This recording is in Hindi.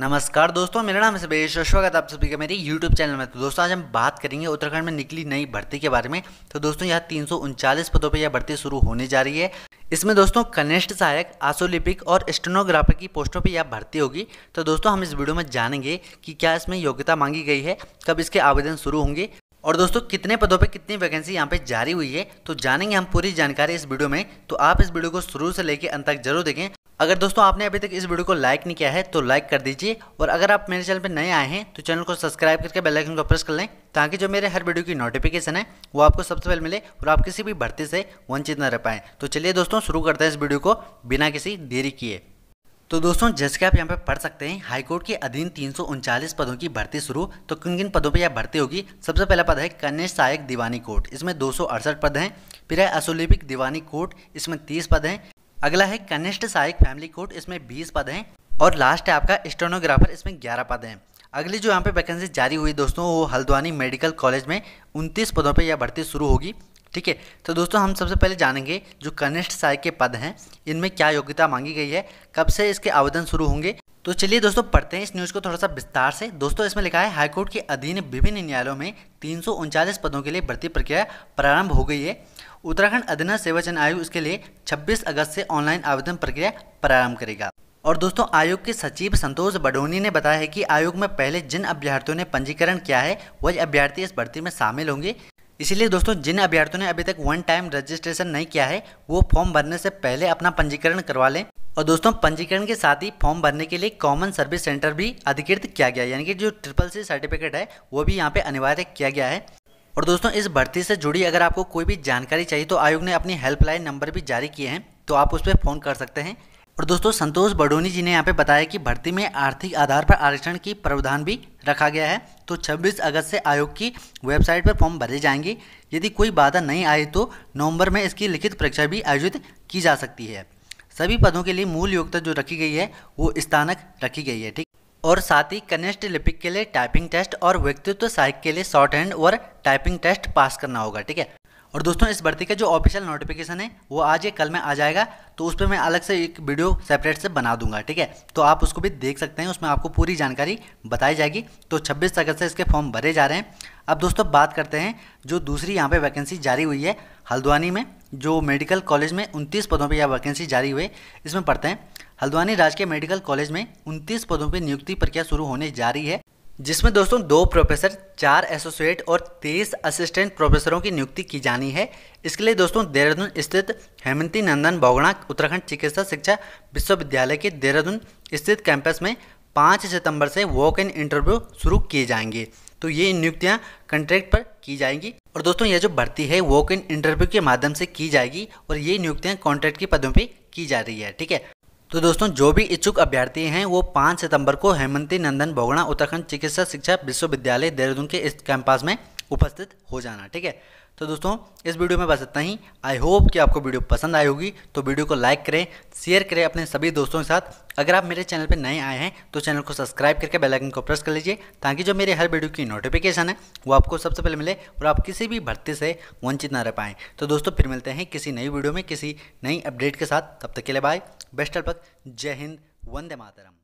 नमस्कार दोस्तों मेरा नाम सबेश स्वागत आप सभी का मेरे यूट्यूब चैनल में तो दोस्तों आज हम बात करेंगे उत्तराखंड में निकली नई भर्ती के बारे में तो दोस्तों यह तीन पदों पर यह भर्ती शुरू होने जा रही है इसमें दोस्तों कनिष्ठ सहायक आसोलिपिक और स्टेनोग्राफर की पोस्टों पर यह भर्ती होगी तो दोस्तों हम इस वीडियो में जानेंगे कि क्या इसमें योग्यता मांगी गई है कब इसके आवेदन शुरू होंगे और दोस्तों कितने पदों पे कितनी वैकेंसी यहाँ पे जारी हुई है तो जानेंगे हम पूरी जानकारी इस वीडियो में तो आप इस वीडियो को शुरू से लेकर अंत तक जरूर देखें अगर दोस्तों आपने अभी तक इस वीडियो को लाइक नहीं किया है तो लाइक कर दीजिए और अगर आप मेरे चैनल पर नए आए हैं तो चैनल को सब्सक्राइब करके बेल आइकन को प्रेस कर लें ताकि जो मेरे हर वीडियो की नोटिफिकेशन है वो आपको सबसे पहले मिले और आप किसी भी भर्ती से वंचित न रह पाएं तो चलिए दोस्तों शुरू करते हैं इस वीडियो को बिना किसी देरी किए तो दोस्तों जैसे कि आप यहाँ पर पढ़ सकते हैं हाईकोर्ट के अधीन तीन पदों की भर्ती शुरू तो किन किन पदों पर यह भर्ती होगी सबसे पहला पद है कन्या सहायक दीवानी कोर्ट इसमें दो पद हैं फिर है असोलिपिक दीवानी कोर्ट इसमें तीस पद हैं अगला है कनिष्ठ सहायक फैमिली कोर्ट इसमें बीस पद हैं और लास्ट है आपका स्टोनोग्राफर इसमें ग्यारह पद हैं अगली जो यहाँ पे वैकेंसी जारी हुई दोस्तों वो हल्द्वानी मेडिकल कॉलेज में उनतीस पदों पर यह भर्ती शुरू होगी ठीक है तो दोस्तों हम सबसे पहले जानेंगे जो कनिष्ठ सहायक के पद हैं इनमें क्या योग्यता मांगी गई है कब से इसके आवेदन शुरू होंगे तो चलिए दोस्तों पढ़ते हैं इस न्यूज़ को थोड़ा सा विस्तार से दोस्तों इसमें लिखा है हाईकोर्ट के अधीन विभिन्न न्यायालयों में तीन पदों के लिए भर्ती प्रक्रिया प्रारंभ हो गई है उत्तराखंड सेवा सेवाचन आयोग इसके लिए 26 अगस्त से ऑनलाइन आवेदन प्रक्रिया प्रारंभ करेगा और दोस्तों आयोग के सचिव संतोष बडोनी ने बताया है कि आयोग में पहले जिन अभ्यर्थियों ने पंजीकरण किया है वही अभ्यर्थी इस भर्ती में शामिल होंगे इसीलिए दोस्तों जिन अभ्यर्थियों ने अभी तक वन टाइम रजिस्ट्रेशन नहीं किया है वो फॉर्म भरने से पहले अपना पंजीकरण करवा लें और दोस्तों पंजीकरण के साथ ही फॉर्म भरने के लिए कॉमन सर्विस सेंटर भी अधिकृत किया गया यानी कि जो ट्रिपल सी सर्टिफिकेट है वो भी यहाँ पे अनिवार्य किया गया है और दोस्तों इस भर्ती से जुड़ी अगर आपको कोई भी जानकारी चाहिए तो आयोग ने अपनी हेल्पलाइन नंबर भी जारी किए हैं तो आप उस पर फ़ोन कर सकते हैं और दोस्तों संतोष बडोनी जी ने यहाँ पे बताया कि भर्ती में आर्थिक आधार पर आरक्षण की प्रावधान भी रखा गया है तो 26 अगस्त से आयोग की वेबसाइट पर फॉर्म भरे जाएंगे यदि कोई बाधा नहीं आई तो नवंबर में इसकी लिखित परीक्षा भी आयोजित की जा सकती है सभी पदों के लिए मूल योग्यता जो रखी गई है वो स्थानक रखी गई है ठीक और साथ ही कनिष्ठ लिपिक के लिए टाइपिंग टेस्ट और व्यक्तित्व सहायक के लिए शॉर्ट हैंड और टाइपिंग टेस्ट पास करना होगा ठीक है और दोस्तों इस भर्ती का जो ऑफिशियल नोटिफिकेशन है वो आज या कल में आ जाएगा तो उस पर मैं अलग से एक वीडियो सेपरेट से बना दूंगा ठीक है तो आप उसको भी देख सकते हैं उसमें आपको पूरी जानकारी बताई जाएगी तो छब्बीस अगस्त से इसके फॉर्म भरे जा रहे हैं अब दोस्तों बात करते हैं जो दूसरी यहाँ पर वैकेंसी जारी हुई है हल्द्वानी में जो मेडिकल कॉलेज में उनतीस पदों पर यह वैकेंसी जारी हुई इसमें पढ़ते हैं हल्द्वानी राजकीय मेडिकल कॉलेज में उनतीस पदों पर नियुक्ति प्रक्रिया शुरू होने जा रही है जिसमें दोस्तों दो प्रोफेसर चार एसोसिएट और तेईस असिस्टेंट प्रोफेसरों की नियुक्ति की जानी है इसके लिए दोस्तों देहरादून स्थित हेमंती नंदन बहुगुणा उत्तराखंड चिकित्सा शिक्षा विश्वविद्यालय के देहरादून स्थित कैंपस में पाँच सितंबर से वॉक इन इंटरव्यू शुरू किए जाएंगे तो ये नियुक्तियाँ कंट्रैक्ट पर की जाएंगी और दोस्तों ये जो भर्ती है वॉक इन इंटरव्यू के माध्यम से की जाएगी और ये नियुक्तियाँ कॉन्ट्रैक्ट के पदों पर की जा रही है ठीक है तो दोस्तों जो भी इच्छुक अभ्यर्थी हैं वो 5 सितंबर को हेमंती नंदन भोगणा उत्तराखंड चिकित्सा शिक्षा विश्वविद्यालय देहरादून के इस कैंपस में उपस्थित हो जाना ठीक है तो दोस्तों इस वीडियो में बस इतना ही आई होप कि आपको वीडियो पसंद आई होगी तो वीडियो को लाइक करें शेयर करें अपने सभी दोस्तों के साथ अगर आप मेरे चैनल पर नए आए हैं तो चैनल को सब्सक्राइब करके बेल आइकन को प्रेस कर लीजिए ताकि जो मेरे हर वीडियो की नोटिफिकेशन है वो आपको सबसे पहले मिले और आप किसी भी भर्ती से वंचित ना रह पाएँ तो दोस्तों फिर मिलते हैं किसी नई वीडियो में किसी नई अपडेट के साथ तब तक के लिए बाय बेस्ट तक जय हिंद वंदे मातरम